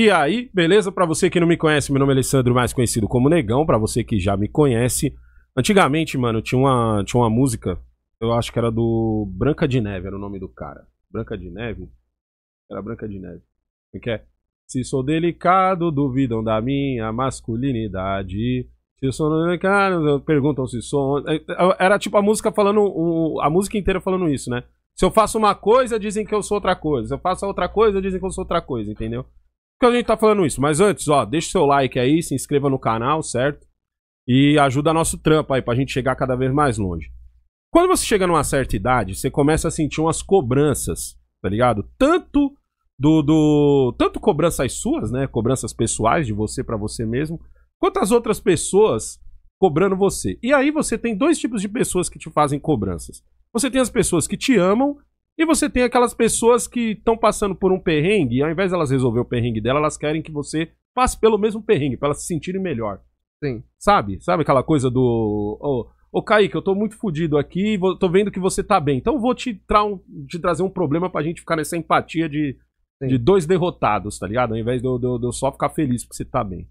E aí, beleza? Para você que não me conhece, meu nome é Alessandro, mais conhecido como Negão. Para você que já me conhece, antigamente, mano, tinha uma, tinha uma música, eu acho que era do Branca de Neve, era o nome do cara. Branca de Neve? Era Branca de Neve. O é que é? Se sou delicado, duvidam da minha masculinidade. Se sou delicado, perguntam se sou. É, é, era tipo a música falando, a música inteira falando isso, né? Se eu faço uma coisa, dizem que eu sou outra coisa. Se eu faço outra coisa, dizem que eu sou outra coisa, entendeu? que a gente tá falando isso. Mas antes, ó, deixa o seu like aí, se inscreva no canal, certo? E ajuda nosso trampo aí pra gente chegar cada vez mais longe. Quando você chega numa certa idade, você começa a sentir umas cobranças, tá ligado? Tanto do, do tanto cobranças suas, né, cobranças pessoais de você para você mesmo, quanto as outras pessoas cobrando você. E aí você tem dois tipos de pessoas que te fazem cobranças. Você tem as pessoas que te amam e você tem aquelas pessoas que estão passando por um perrengue, e ao invés de elas resolver o perrengue dela, elas querem que você passe pelo mesmo perrengue, para elas se sentirem melhor. Sim. Sabe? Sabe aquela coisa do. Ô, oh, oh, Kaique, eu tô muito fodido aqui, vou, tô vendo que você tá bem. Então vou te, tra um, te trazer um problema pra gente ficar nessa empatia de, de dois derrotados, tá ligado? Ao invés de eu, de, de eu só ficar feliz porque você tá bem.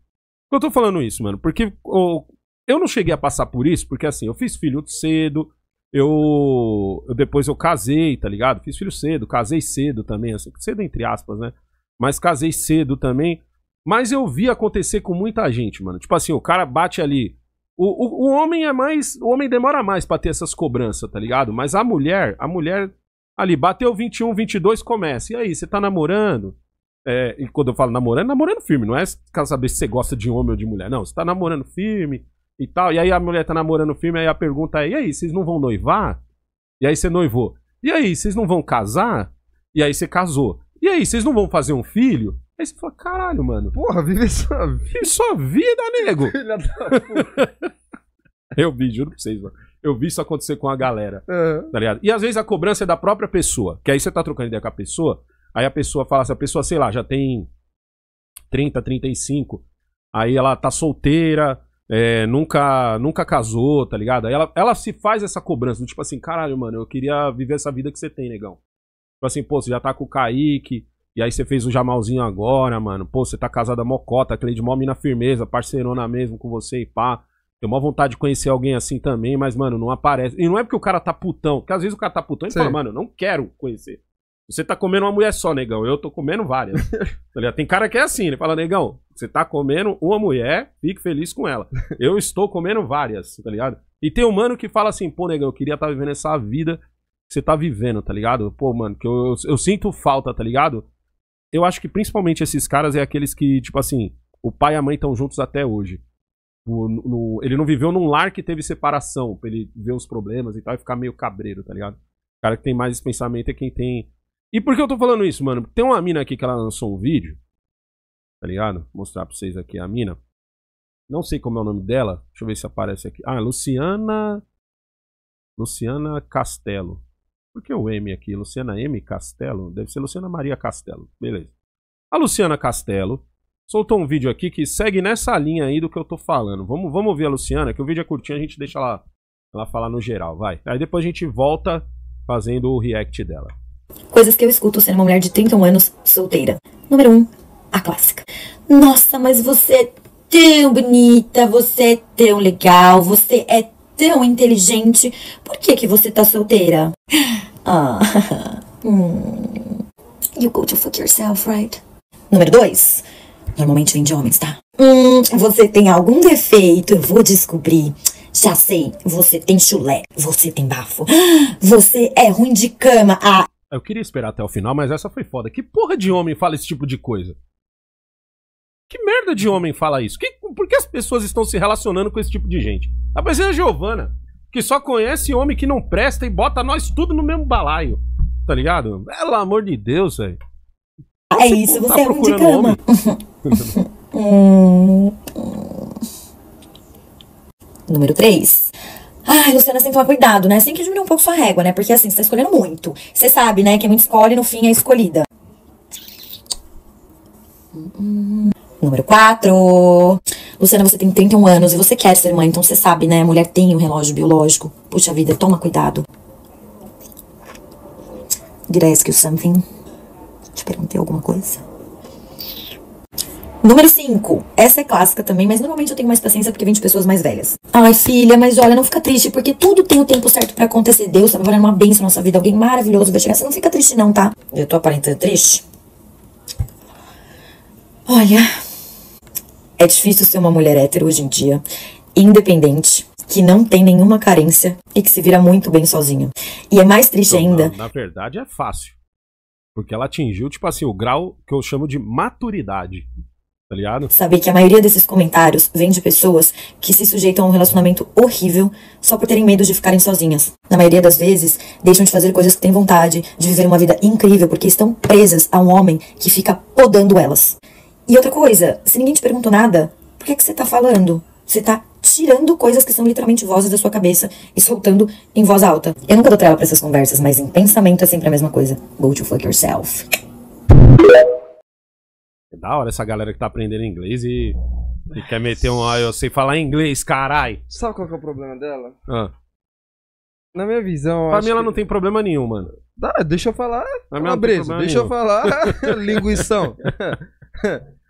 Eu tô falando isso, mano, porque oh, eu não cheguei a passar por isso, porque assim, eu fiz filho cedo, eu, eu, depois eu casei, tá ligado? Fiz filho cedo, casei cedo também, assim, cedo entre aspas, né? Mas casei cedo também. Mas eu vi acontecer com muita gente, mano. Tipo assim, o cara bate ali. O, o, o homem é mais. O homem demora mais pra ter essas cobranças, tá ligado? Mas a mulher, a mulher ali, bateu 21, 22, começa. E aí, você tá namorando? É, e quando eu falo namorando, namorando firme, não é quero saber se você gosta de homem ou de mulher. Não, você tá namorando firme, e tal. E aí a mulher tá namorando o filme, aí a pergunta é: e aí, vocês não vão noivar? E aí você noivou. E aí, vocês não vão casar? E aí você casou. E aí, vocês não vão fazer um filho? Aí você fala, caralho, mano. Porra, vive sua vida. Vive sua vida, nego. Filha da puta. eu vi, juro pra vocês, mano. Eu vi isso acontecer com a galera. Uhum. Tá ligado? E às vezes a cobrança é da própria pessoa. Que aí você tá trocando ideia com a pessoa. Aí a pessoa fala assim, a pessoa, sei lá, já tem 30, 35. Aí ela tá solteira é, nunca nunca casou, tá ligado? ela, ela se faz essa cobrança, do tipo assim, caralho, mano, eu queria viver essa vida que você tem, negão. Tipo assim, pô, você já tá com o Kaique, e aí você fez o Jamalzinho agora, mano. Pô, você tá casada mocota, aquele de mó mina firmeza, parceirona mesmo com você e pá. Tenho mó vontade de conhecer alguém assim também, mas, mano, não aparece. E não é porque o cara tá putão, porque às vezes o cara tá putão e Sim. fala, mano, eu não quero conhecer. Você tá comendo uma mulher só, negão. Eu tô comendo várias. Tá tem cara que é assim, ele fala, negão, você tá comendo uma mulher, fique feliz com ela. Eu estou comendo várias, tá ligado? E tem um mano que fala assim, pô, negão, eu queria estar tá vivendo essa vida que você tá vivendo, tá ligado? Pô, mano, que eu, eu, eu sinto falta, tá ligado? Eu acho que principalmente esses caras é aqueles que, tipo assim, o pai e a mãe estão juntos até hoje. O, no, ele não viveu num lar que teve separação, pra ele ver os problemas e tal e ficar meio cabreiro, tá ligado? O cara que tem mais esse pensamento é quem tem. E por que eu tô falando isso, mano? Tem uma mina aqui que ela lançou um vídeo tá ligado? Vou mostrar pra vocês aqui a mina. Não sei como é o nome dela. Deixa eu ver se aparece aqui. Ah, Luciana. Luciana Castelo. Por que o M aqui? Luciana M Castelo? Deve ser Luciana Maria Castelo. Beleza. A Luciana Castelo soltou um vídeo aqui que segue nessa linha aí do que eu tô falando. Vamos, vamos ouvir a Luciana, que o vídeo é curtinho, a gente deixa ela, ela falar no geral, vai. Aí depois a gente volta fazendo o react dela. Coisas que eu escuto sendo uma mulher de 31 anos solteira. Número 1, um, a clássica. Nossa, mas você é tão bonita, você é tão legal, você é tão inteligente. Por que, que você tá solteira? Ah. Hum. You go to fuck yourself, right? Número 2. Normalmente vem de homens, tá? Hum, você tem algum defeito, eu vou descobrir. Já sei, você tem chulé, você tem bafo, você é ruim de cama. Ah. Eu queria esperar até o final, mas essa foi foda. Que porra de homem fala esse tipo de coisa? Que merda de homem fala isso? Que, por que as pessoas estão se relacionando com esse tipo de gente? Ah, é a princesa Giovana, que só conhece homem que não presta e bota nós tudo no mesmo balaio. Tá ligado? Pelo amor de Deus, velho. É isso, tá você tá é procurando um homem. É. Número 3. Ai, Luciana, você tem que tomar cuidado, né? Você tem que diminuir um pouco sua régua, né? Porque assim, você tá escolhendo muito. Você sabe, né? Que é muito escolhe no fim é escolhida. Hum. Número 4. Luciana, você tem 31 anos e você quer ser mãe, então você sabe, né? A mulher tem um relógio biológico. Puxa vida, toma cuidado. Did I ask you something? Te perguntei alguma coisa? Número 5. Essa é clássica também, mas normalmente eu tenho mais paciência porque vem de pessoas mais velhas. Ai, filha, mas olha, não fica triste, porque tudo tem o tempo certo para acontecer. Deus tá valendo uma bênção na nossa vida. Alguém maravilhoso vai chegar. Você não fica triste, não, tá? Eu tô aparentando triste? Olha, é difícil ser uma mulher hétero hoje em dia, independente, que não tem nenhuma carência e que se vira muito bem sozinha. E é mais triste então, ainda. Na, na, verdade, é fácil. Porque ela atingiu, tipo assim, o grau que eu chamo de maturidade. Tá ligado? Saber que a maioria desses comentários vem de pessoas que se sujeitam a um relacionamento horrível só por terem medo de ficarem sozinhas. Na maioria das vezes, deixam de fazer coisas que têm vontade, de viver uma vida incrível, porque estão presas a um homem que fica podando elas. E outra coisa, se ninguém te perguntou nada, por que, que você tá falando? Você tá tirando coisas que são literalmente vozes da sua cabeça e soltando em voz alta. Eu nunca dou trela pra essas conversas, mas em pensamento é sempre a mesma coisa. Go to fuck yourself. É da hora essa galera que tá aprendendo inglês e, e quer meter um. Ah, eu sei falar inglês, carai. Sabe qual que é o problema dela? Ah. Na minha visão. Pra mim ela que... não tem problema nenhum, mano. Dá, deixa eu falar. Na minha opinião, deixa nenhum. eu falar. Linguição.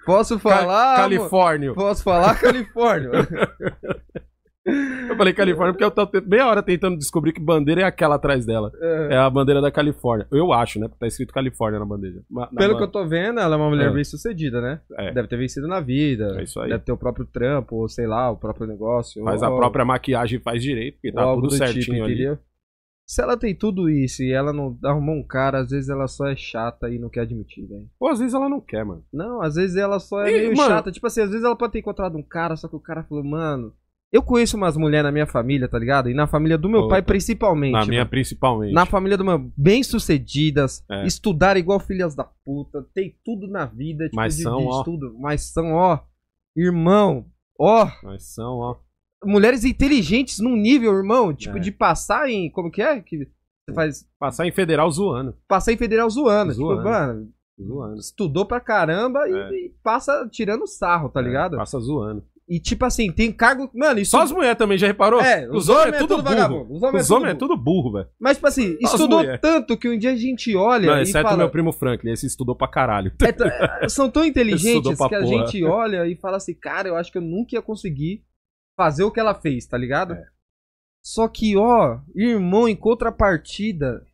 Posso falar. Ca Califórnio. Posso falar Califórnio. Eu falei Califórnia porque eu tô meia hora tentando descobrir que bandeira é aquela atrás dela. É, é a bandeira da Califórnia. Eu acho, né? Porque tá escrito Califórnia na bandeira. Na Pelo que eu tô vendo, ela é uma mulher é. bem sucedida, né? É. Deve ter vencido na vida. É isso aí. Deve ter o próprio trampo, ou sei lá, o próprio negócio. Mas ou... a própria maquiagem faz direito, porque tá tudo tipo, certinho tipo, ali. Queria... Se ela tem tudo isso e ela não arrumou um cara, às vezes ela só é chata e não quer admitir, velho. Ou às vezes ela não quer, mano. Não, às vezes ela só é e, meio mano... chata. Tipo assim, às vezes ela pode ter encontrado um cara, só que o cara falou, mano. Eu conheço umas mulheres na minha família, tá ligado? E na família do meu Opa. pai, tá. principalmente. Na mano. minha, principalmente. Na família do meu. Bem-sucedidas, é. estudaram igual filhas da puta, tem tudo na vida, tipo, mas de, são, de ó. estudo. Mas são, ó. Irmão, ó. Mas são, ó mulheres inteligentes num nível, irmão, tipo, é. de passar em. Como que é? Que você é. faz. Passar em federal zoando. Passar em federal zoando. Tipo, zoando. Tipo, mano. Zoando. Estudou pra caramba e, é. e passa tirando sarro, tá é, ligado? Passa zoando. E tipo assim, tem cargo. Mano, isso. Só as mulheres também, já reparou? É, os, os homens, homens é, é tudo, burro. vagabundo. Os homens, os é, tudo homens burro. é tudo burro, velho. Mas, tipo assim, Só estudou tanto que um dia a gente olha. Não, e exceto fala... meu primo Franklin, esse estudou pra caralho. É, são tão inteligentes que porra. a gente olha e fala assim, cara, eu acho que eu nunca ia conseguir fazer o que ela fez, tá ligado? É. Só que, ó, irmão, em contrapartida,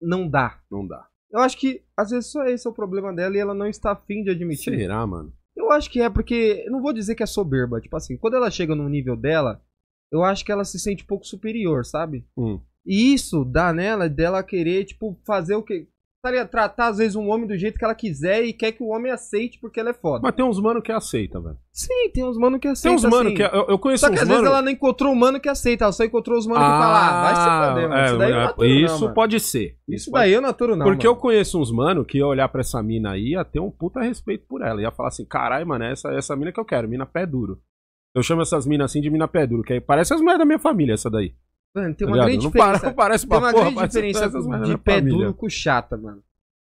não dá. Não dá. Eu acho que, às vezes, só esse é o problema dela e ela não está afim de admitir. Será, mano? Eu acho que é, porque. Não vou dizer que é soberba. Tipo assim, quando ela chega no nível dela, eu acho que ela se sente um pouco superior, sabe? Hum. E isso dá nela dela querer, tipo, fazer o que estaria tratar, às vezes, um homem do jeito que ela quiser e quer que o homem aceite porque ela é foda. Mas tem uns mano que aceita, velho. Sim, tem uns mano que aceita. Tem uns mano assim. que. É, eu, eu conheço Só que às mano... vezes ela não encontrou um mano que aceita, ela só encontrou os mano ah, que falam, ah, vai se ah, foder, mano. É, isso daí é, eu naturo, Isso não, pode ser. Isso, pode... daí eu naturo não. Porque mano. eu conheço uns mano que ia olhar pra essa mina aí, ia ter um puta respeito por ela. Ia falar assim, caralho, mano, é essa, é essa mina que eu quero, mina pé duro. Eu chamo essas minas assim de mina pé duro, que aí parece as mulheres da minha família, essa daí. Mano, tem uma Aliado, tá grande não diferença. Para, não tem uma porra, grande diferença de pé duro com chata, mano.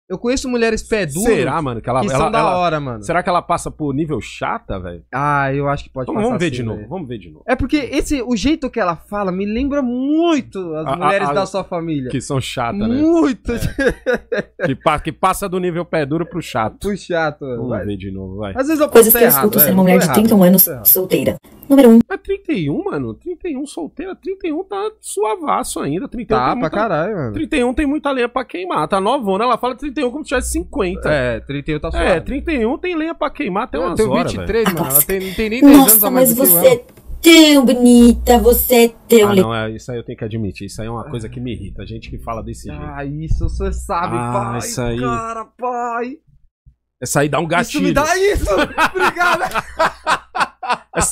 Eu conheço mulheres pé duro. Será, mano? Que, ela, que ela, são da ela, hora, mano. Será que ela passa por nível chata, velho? Ah, eu acho que pode então, passar. Vamos ver assim, de novo, véio. vamos ver de novo. É porque esse, o jeito que ela fala me lembra muito as a, mulheres a, a, da sua família. Que são chatas, né? Muito! É. que, pa, que, passa do nível pé duro pro chato. Pro chato, Vamos ver de novo, vai. Às vezes eu Coisas que eu escuto é, ser mulher de 31 anos solteira número 1. Mas 31, mano, 31 solteira, 31 tá suavaço ainda. 31 tá pra muita... caralho, mano. 31 tem muita lenha pra queimar, tá novona. Ela fala 31 como se tivesse 50. É, 31 tá é, suave. É, 31 tem lenha pra queimar até umas horas, velho. Eu tenho 23, mano, ela tem, não tem nem 10 Nossa, anos a mais mas você... Eu é tão bonita, você é tão ah, não, é, isso aí eu tenho que admitir. Isso aí é uma coisa que me irrita. A gente que fala desse jeito. Ah, isso você sabe, ah, pai. Isso aí... Cara, pai. Essa aí dá um gatilho. Isso me dá isso! Obrigado!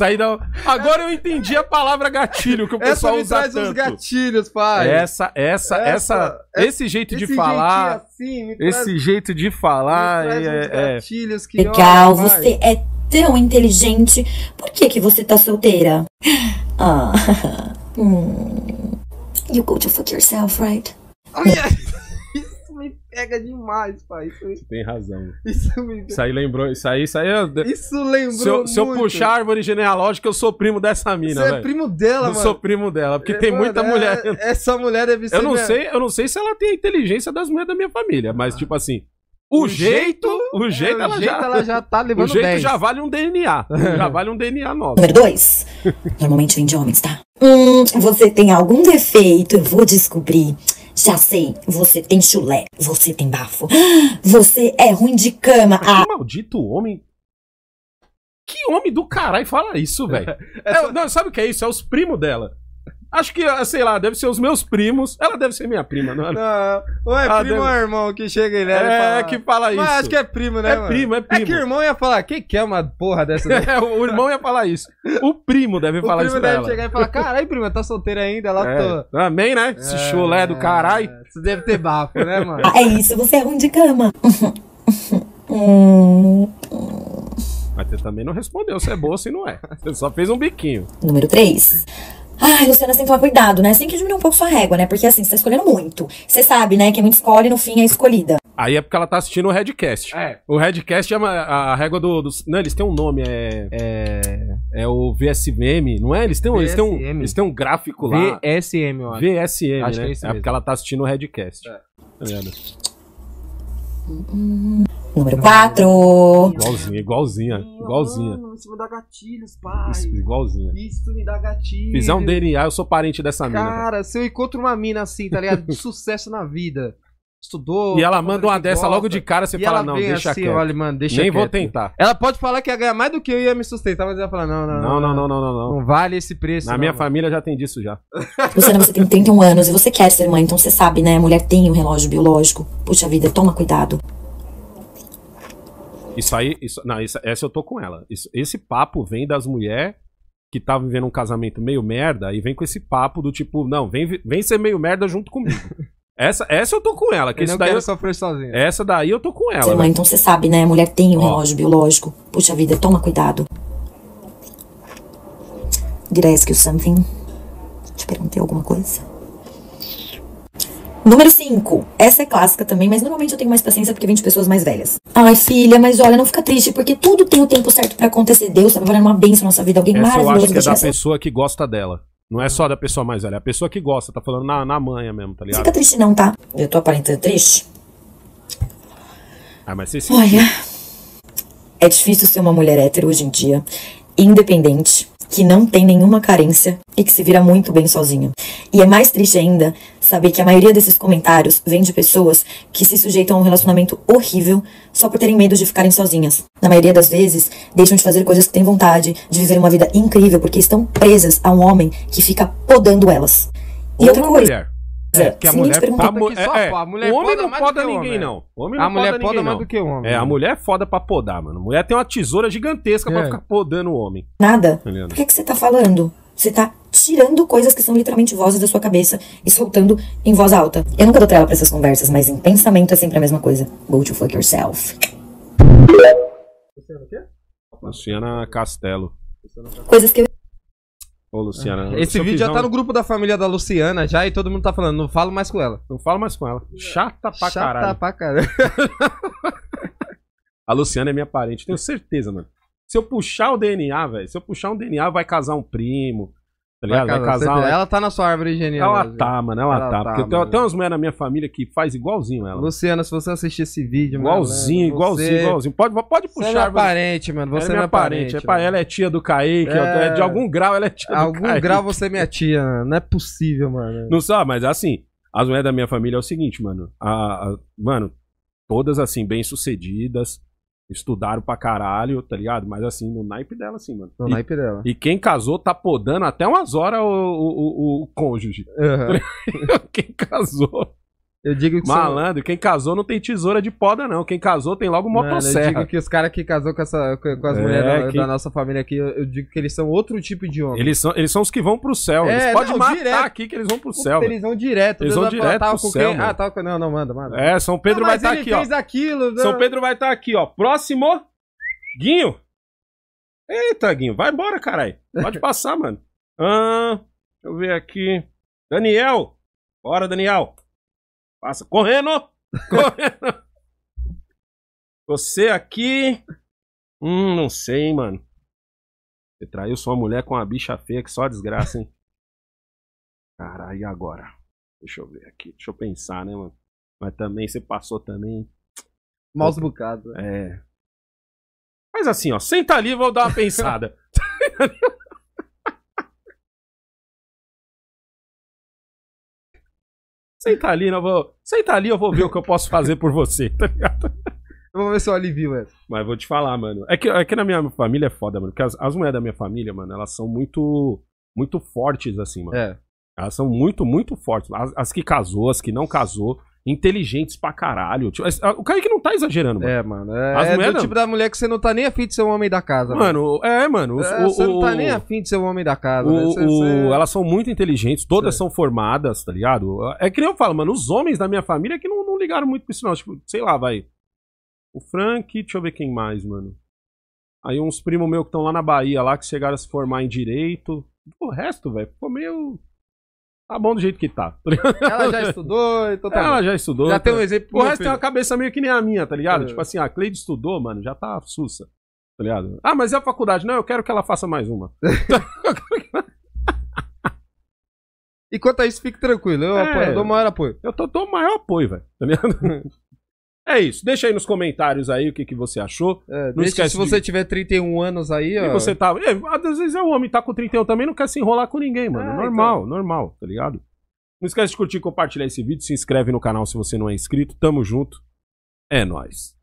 saí da. Agora eu entendi a palavra gatilho que o pessoal essa usa traz tanto. Os gatilhos, pai. Essa, essa, essa, essa esse jeito esse de falar, assim, traz, esse jeito de falar, me traz é, é, é. gatilhos que legal. Olha, você é tão inteligente. Por que que você tá solteira? Ah, hum. you go to fuck yourself, right? Oh yeah pega demais, pai. Isso... Você tem razão. Isso é me... Isso aí lembrou, isso aí, isso aí... É eu... Isso lembrou se eu, se eu puxar a árvore genealógica, eu sou primo dessa mina, Você véio. é primo dela, eu mano. Eu sou primo dela, porque é, tem mano, muita é, mulher... Essa mulher deve ser... Eu não, minha... sei, eu não sei se ela tem a inteligência das mulheres da minha família, mas ah. tipo assim... O, o jeito, jeito, o jeito, é, ela, o jeito já, ela já tá levando O jeito 10. já vale um DNA. já vale um DNA nosso. Número 2. Normalmente vem de homens, tá? Hum, você tem algum defeito, eu vou descobrir. Já sei, você tem chulé, você tem bafo, você é ruim de cama. Ah. Que maldito homem. Que homem do caralho fala isso, velho? É, é, Não, sabe o que é isso? É os primos dela. Acho que, ah, sei lá, deve ser os meus primos. Ela deve ser minha prima, não é? Não. Ou é ah, primo deve... ou é irmão que chega e né? É, fala... que fala isso. Mas acho que é primo, né? É mano? primo, é primo. É que o irmão ia falar, que que é uma porra dessa? é, o irmão ia falar isso. O primo deve o falar primo isso deve ela. chegar e falar, caralho, prima, tá solteira ainda? Ela é. tô... Também, né? Esse é, chulé do caralho. É, você deve ter bafo, né, mano? É isso, você é ruim de cama. Mas você também não respondeu se é boa ou se não é. Você só fez um biquinho. Número 3. Ai, Luciana, você tem que tomar cuidado, né? Você tem que diminuir um pouco sua régua, né? Porque assim, você tá escolhendo muito. Você sabe, né? Que é muito escolhe, no fim, é escolhida. Aí é porque ela tá assistindo o Redcast. É. O Redcast é a, a régua do, dos. Não, eles têm um nome, é. É, é o VSM, não é? Eles têm, um, eles, têm um, eles têm um gráfico lá. VSM, eu acho. VSM, acho né? é, é, porque ela tá assistindo o Redcast. É. Tá Número 4. Igualzinha, igualzinha, igualzinha. isso me dá gatilhos, pai. Isso, igualzinha. Isso me dá gatilhos. um DNA, eu sou parente dessa mina. Cara, se eu encontro uma mina assim, tá ligado? Sucesso na vida estudou. E ela manda uma dessa gosta. logo de cara, você e fala, não, deixa assim, quieto. Olha, mano, deixa Nem quieto. vou tentar. Ela pode falar que ia ganhar mais do que eu e ia me sustentar, mas ela fala, não, não. Não, não, não, não, não. Não, não vale esse preço. Na não, minha mano. família já tem disso já. Luciana, você tem 31 anos e você quer ser mãe, então você sabe, né? A mulher tem um relógio biológico. Puxa vida, toma cuidado. Isso aí, isso, não, isso, essa eu tô com ela. Isso, esse papo vem das mulheres que tava vivendo um casamento meio merda e vem com esse papo do tipo, não, vem, vem ser meio merda junto comigo. Essa, essa eu tô com ela. Que eu não daí quero eu... sofrer sozinha. Essa daí eu tô com ela. mãe, então você sabe, né? A mulher tem o um relógio biológico. Puxa vida, toma cuidado. Did I ask you something? Te perguntei alguma coisa? Número 5. Essa é clássica também, mas normalmente eu tenho mais paciência porque vem de pessoas mais velhas. Ai, filha, mas olha, não fica triste, porque tudo tem o tempo certo para acontecer. Deus tá preparando uma bênção na nossa vida. Alguém essa maravilhoso. Eu acho que é da pessoa que gosta dela. Não é só da pessoa mais velha, é a pessoa que gosta, tá falando na, na manha mesmo, tá ligado? Não fica triste não, tá? Eu tô aparentando triste. Ah, mas você se Olha, é difícil ser uma mulher hétero hoje em dia, independente, que não tem nenhuma carência e que se vira muito bem sozinho. E é mais triste ainda saber que a maioria desses comentários vem de pessoas que se sujeitam a um relacionamento horrível só por terem medo de ficarem sozinhas. Na maioria das vezes, deixam de fazer coisas que têm vontade, de viver uma vida incrível porque estão presas a um homem que fica podando elas. E outra coisa. Mulher. É, é, porque a mulher pergunta é, é a mulher o é homem não poda ninguém, homem. não. O homem não a mulher poda, poda mais não. do que o homem. É, a mulher é foda pra podar, mano. A mulher tem uma tesoura gigantesca é. pra ficar podando o homem. Nada. Tá o que, que você tá falando? Você tá tirando coisas que são literalmente vozes da sua cabeça e soltando em voz alta. Eu nunca dou trela pra essas conversas, mas em pensamento é sempre a mesma coisa. Go to fuck yourself. Luciana Castelo. Coisas que eu Ô, Luciana. Ah. Esse vídeo já tá no grupo da família da Luciana já e todo mundo tá falando, não falo mais com ela. Não falo mais com ela. Chata pra Chata caralho. Chata pra caralho. a Luciana é minha parente, tenho certeza, mano. Se eu puxar o DNA, velho, se eu puxar um DNA, vai casar um primo, Tá ligado? Vai, casar, vai casar. Ela... tá na sua árvore genial Ela tá, mano, ela, ela tá. tá Porque tá, tem umas mulheres na minha família que faz igualzinho ela. Luciana, se você assistir esse vídeo, Igualzinho, mano, igualzinho, você... igualzinho. Pode, pode puxar. É é você é parente, mano. Você é não é parente. É ela é tia do Kaique. É... é de algum grau ela é tia algum do Kaique. Algum grau você é minha tia, mano. Não é possível, mano. Não sabe, mas assim, as mulheres da minha família é o seguinte, mano. A, a, mano, todas assim, bem-sucedidas Estudaram pra caralho, tá ligado? Mas assim, no naipe dela, assim, mano. No e, naipe dela. E quem casou tá podando até umas horas o, o, o, o cônjuge. Uhum. quem casou eu digo que Malandro, são... quem casou não tem tesoura de poda, não. Quem casou tem logo motosserra. eu digo que os caras que casou com, essa, com as é, mulheres da, que... da, nossa família aqui, eu, digo que eles são outro tipo de homem. Eles são, eles são os que vão pro céu. É, eles podem matar direto. aqui que eles vão pro céu. Eles vão direto. Eles vão direto falar, pro céu. Quem? Ah, tal, não, não, manda, manda. É, São Pedro não, vai estar tá aqui, ó. Aquilo, são Pedro vai estar tá aqui, ó. Próximo, Guinho. Eita, Guinho, vai embora, caralho. Pode passar, mano. Ah, deixa eu ver aqui. Daniel. Bora, Daniel. Passa correndo! Correndo! Você aqui. Hum, não sei, hein, mano. Você traiu sua mulher com uma bicha feia que só desgraça, hein? Caralho, e agora? Deixa eu ver aqui. Deixa eu pensar, né, mano? Mas também você passou também. Maus bocados. Né? É. Mas assim, ó, senta ali vou dar uma pensada. Senta ali, né? eu vou. Senta ali, eu vou ver o que eu posso fazer por você, tá ligado? Eu vou ver se eu alivio essa. Mas vou te falar, mano. É que, é que na minha família é foda, mano. Porque as, as mulheres da minha família, mano, elas são muito. Muito fortes, assim, mano. É. Elas são muito, muito fortes. As, as que casou, as que não casou inteligentes pra caralho. Tipo, é, o cara que não tá exagerando, mano. É, mano. É, As é do tipo da mulher que você não tá nem afim de ser um homem da casa. Mano, mano. é, mano. Os, é, o, você o, não tá nem afim de ser um homem da casa. O, né? você, você... Elas são muito inteligentes, todas são formadas, tá ligado? É que nem eu falo, mano, os homens da minha família que não, não ligaram muito isso, não. Tipo, sei lá, vai. O Frank, deixa eu ver quem mais, mano. Aí uns primos meus que estão lá na Bahia, lá, que chegaram a se formar em direito. O resto, velho, ficou meio tá bom do jeito que tá. tá ela já estudou, então tá Ela bom. já estudou. Já tá. tem um exemplo. O resto tem é uma cabeça meio que nem a minha, tá ligado? É. Tipo assim, a Cleide estudou, mano, já tá sussa. Tá ligado? Ah, mas é a faculdade. Não, eu quero que ela faça mais uma. e quanto a isso, fique tranquilo. Eu, é, apoio, eu dou maior apoio. Eu tô, dou maior apoio, velho. Tá ligado? É isso. Deixa aí nos comentários aí o que, que você achou. É, não esquece se de... você tiver 31 anos aí, ó. E você tá. É, às vezes é o homem, tá com 31 também, não quer se enrolar com ninguém, mano. É, normal, então. normal, tá ligado? Não esquece de curtir, compartilhar esse vídeo, se inscreve no canal se você não é inscrito. Tamo junto. É nóis.